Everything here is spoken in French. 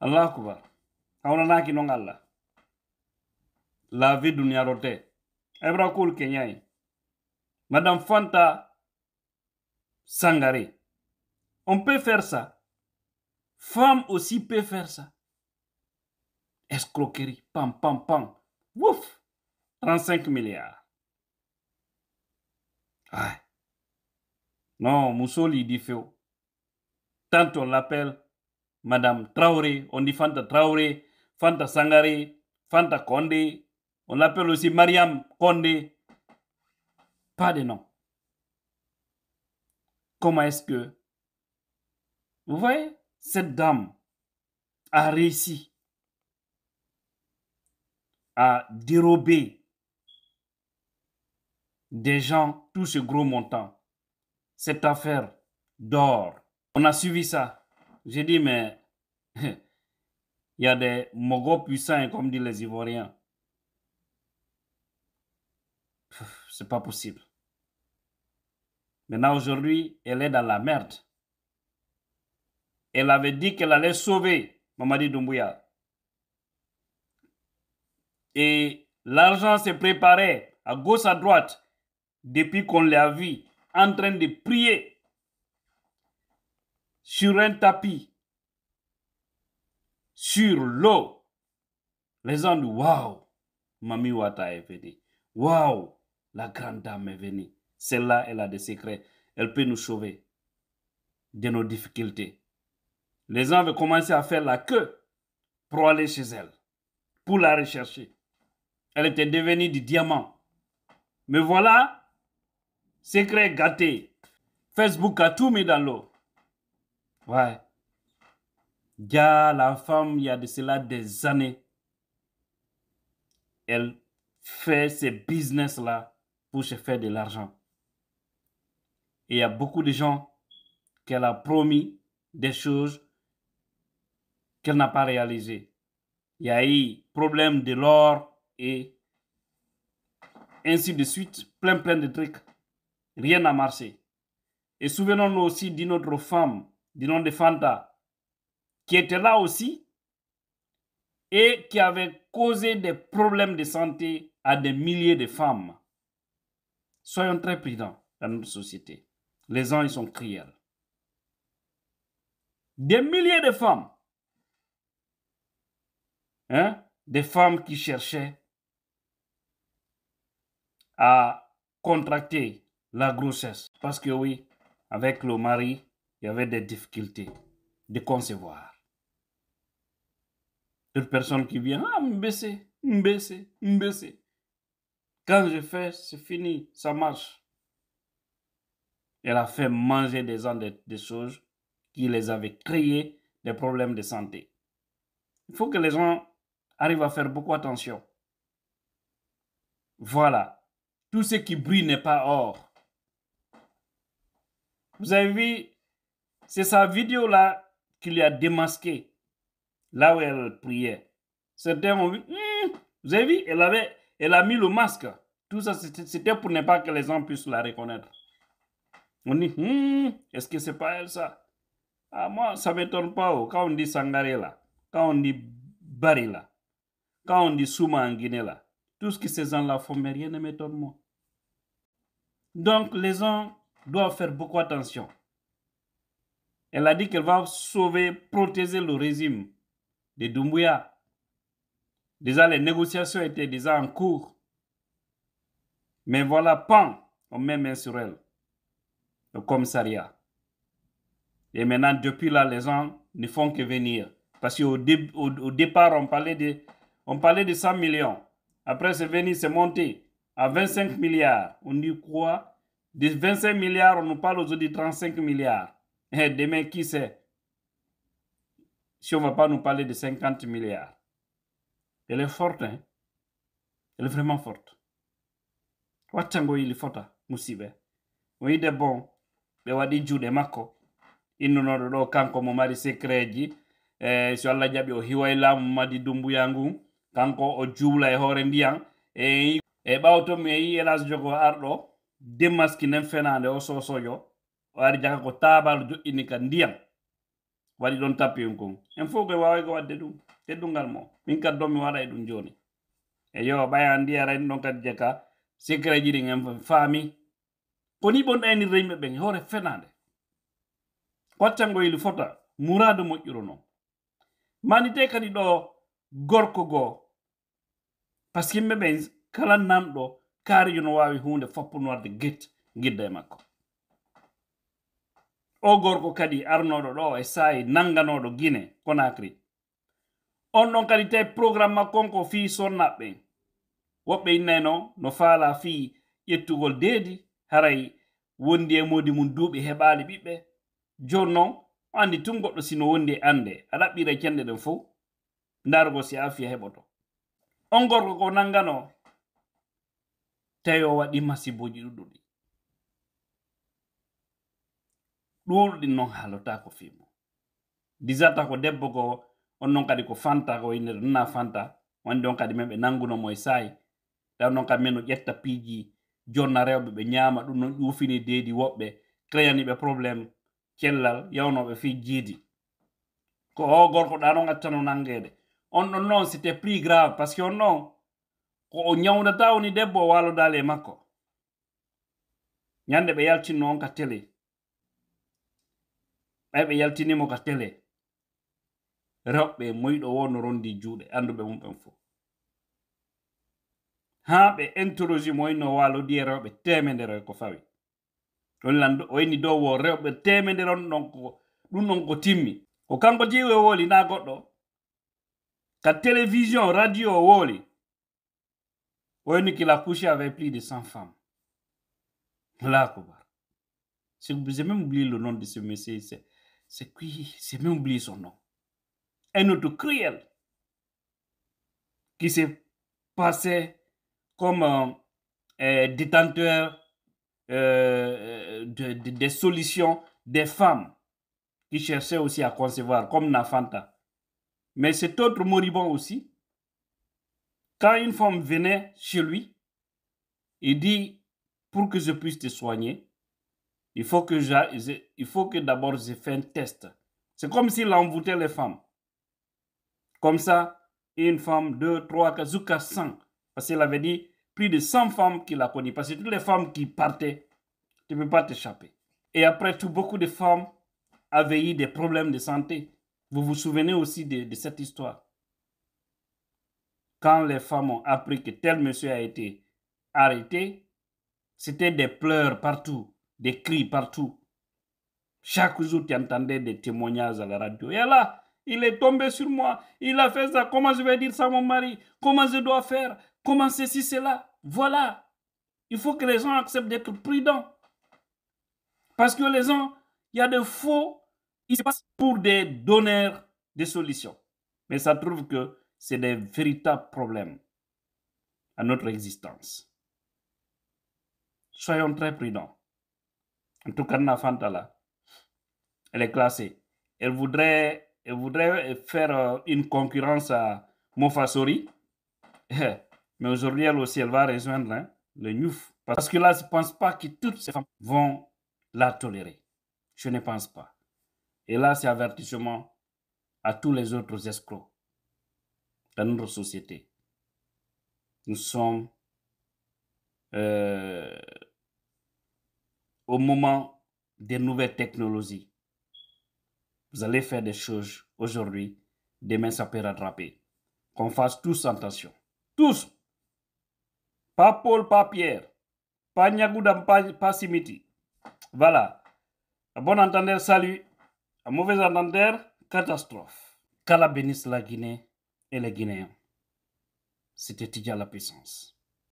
Allah. akbar hawnanaki noon allah vie duniyaro rote. ebra kul madame fanta Sangare, on peut faire ça femme aussi peut faire ça escroquerie pam pam pam wouf 35 milliards non Moussoli dit feu. tant on l'appelle Madame Traoré, on dit Fanta Traoré, Fanta Sangare, Fanta Condé, on l'appelle aussi Mariam Condé. Pas de nom. Comment est-ce que... Vous voyez, cette dame a réussi à dérober des gens tout ce gros montant. Cette affaire d'or. On a suivi ça j'ai dit, mais il y a des mogos puissants, hein, comme disent les Ivoiriens. C'est pas possible. Maintenant, aujourd'hui, elle est dans la merde. Elle avait dit qu'elle allait sauver Mamadi Doumbouya. Et l'argent se préparait à gauche, à droite, depuis qu'on l'a vu en train de prier sur un tapis, sur l'eau. Les gens disent, waouh, Mami Wata est venue. Waouh, la grande dame est venue. Celle-là, elle a des secrets. Elle peut nous sauver de nos difficultés. Les gens avaient commencé à faire la queue pour aller chez elle, pour la rechercher. Elle était devenue du diamant. Mais voilà, secret gâté. Facebook a tout mis dans l'eau. Ouais. a la femme, il y a de cela des années, elle fait ce business-là pour se faire de l'argent. Et il y a beaucoup de gens qu'elle a promis des choses qu'elle n'a pas réalisées. Il y a eu problème de l'or et ainsi de suite, plein plein de trucs. Rien n'a marché. Et souvenons-nous aussi d'une autre femme du nom de Fanta, qui était là aussi et qui avait causé des problèmes de santé à des milliers de femmes. Soyons très prudents dans notre société. Les gens, ils sont criels. Des milliers de femmes. Hein? Des femmes qui cherchaient à contracter la grossesse. Parce que oui, avec le mari, il y avait des difficultés de concevoir. une personne qui vient, ah, baisser, baisser, baisser. Quand je fais, c'est fini, ça marche. Elle a fait manger des gens des, choses qui les avaient créé des problèmes de santé. Il faut que les gens arrivent à faire beaucoup attention. Voilà. Tout ce qui brille n'est pas or. Vous avez vu c'est sa vidéo-là qu'il a démasqué, là où elle priait. Certains ont vu, hum, vous avez vu, elle, avait, elle a mis le masque. Tout ça, c'était pour ne pas que les gens puissent la reconnaître. On dit, hum, est-ce que c'est pas elle ça Ah, moi, ça m'étonne pas. Oh. Quand on dit Sangaré quand on dit quand on dit Souma en Guinée tout ce que ces gens-là font, mais rien ne m'étonne moi. Donc, les gens doivent faire beaucoup attention. Elle a dit qu'elle va sauver, protéger le régime de Doumbouya. Déjà, les négociations étaient déjà en cours. Mais voilà, pan, on met main sur elle, le commissariat. Et maintenant, depuis là, les gens ne font que venir. Parce qu'au au, départ, on parlait, de, on parlait de 100 millions. Après, c'est venu, c'est monté à 25 milliards. On dit quoi De 25 milliards, on nous parle aujourd'hui de 35 milliards. Eh, demain, qui sait si on ne va pas nous parler de 50 milliards Elle est forte, hein Elle est vraiment forte. Wachango ili fota hein, Oui, est bon, be wadi de mako. Inu norodo kanko Eh, si Allah jabi o madi dumbu yangu. Kanko o e hore ndiyan. E, e ardo. de o wari jaga ko tabaru joƴƴini ka ndiyam waɗi ɗon tappi on kon en fof koye wawayko wadde ɗum teddungal mo min kadi ɗon mi waɗa e ɗum joni e yo ɓay an ndiya rani ɗon kadi jeka sécret ji ɗin en faami koni ɓonɗaynirre yimɓe ɓen hoore fenade koccangoyli fota muradu moƴƴuro non manite kadi ɗo gorko goo par ce que yimɓe ɓen kala nanɗo kaarijo no wawi hunde foppunorde guete gidda e makko o gorko kadi arnoɗo ɗo e sayi nanganoɗo guine conakry on ɗon kadi tawi programme makkonko fi sonnaɓɓe woɓɓe innayno no faala fi ƴettugol deedi haray wondi e modi mum duuɓi heɓaali ɓiɓɓe joni noon o anndi tun goɗɗo sino wondi e annde a ɗaɓɓire cennde ɗen fof ndargo si a fiya heɓoto on gorko ko nanngano tawi o waɗi masiboji ɗuɗuɗi ɗuuɗɗi noon haalotaako fiimo disata ko debbo ko on noon kadi ko fanta ko yinneɗo nana fanta wonde on kadi min ɓe nannguno mo e sayi taw noon kadi min no ƴetta piiji jonna rewɓe ɓe ñaama ɗum noon ƴuufini deedi woɓɓe kreyaniɓe probléme cellal yawnoɓe fii jiidi ko o oh, gorkoɗa noon attano nangede on ɗon noon c' était plus grave par ce que on noon ko o ñawdata woni debbo o waalodaali e makko ñannde ɓe yaltinno on ka télé ɓay ɓe yaltinimo ka tele rewɓe wo rondi juuɗe anduɓe mum un ha ɓe rewɓe ko fawi Où dow wo rewɓe temedere on ɗon ko ɗum ko timmi ko kanko jeewi na goɗɗo ka télévision radio a avec plus de cent femmes même le nom de ce monsieur c'est qui J'ai même oublié son nom. Un autre cruel qui s'est passé comme euh, euh, détenteur euh, de, des solutions des femmes qui cherchaient aussi à concevoir, comme Nafanta. Mais cet autre moribond aussi, quand une femme venait chez lui, il dit, pour que je puisse te soigner, il faut que, il faut que d'abord je fasse un test. C'est comme s'il envoûtait les femmes. Comme ça, une femme, deux, trois, quatre, jusqu'à 100. Parce qu'il avait dit plus de 100 femmes qu'il a connues. Parce que toutes les femmes qui partaient, tu ne peux pas t'échapper. Et après tout, beaucoup de femmes avaient eu des problèmes de santé. Vous vous souvenez aussi de cette histoire. Quand les femmes ont appris que tel monsieur a été arrêté, c'était des pleurs partout des cris partout. Chaque jour, tu entendais des témoignages à la radio. Et là, il est tombé sur moi. Il a fait ça. Comment je vais dire ça à mon mari Comment je dois faire Comment ceci, cela Voilà. Il faut que les gens acceptent d'être prudents. Parce que les gens, il y a des faux, ils se passent pour des donneurs de solutions. Mais ça trouve que c'est des véritables problèmes à notre existence. Soyons très prudents. En tout Nafanta là, elle est classée. Elle voudrait, elle voudrait euh, faire euh, une concurrence à Mofasori. Mais aujourd'hui, elle aussi, elle va rejoindre hein, le NUF. Parce que là, je ne pense pas que toutes ces femmes vont la tolérer. Je ne pense pas. Et là, c'est avertissement à tous les autres escrocs dans notre société. Nous sommes euh, au moment des nouvelles technologies. Vous allez faire des choses aujourd'hui, demain ça peut rattraper. Qu'on fasse tous attention. Tous. Pas Paul, pas Pierre. Pas Nyagoudam, pas, Simiti. Voilà. À bon entendeur, salut. Un mauvais entendeur, catastrophe. Qu'Allah bénisse la Guinée et les Guinéens. C'était Tidja la puissance.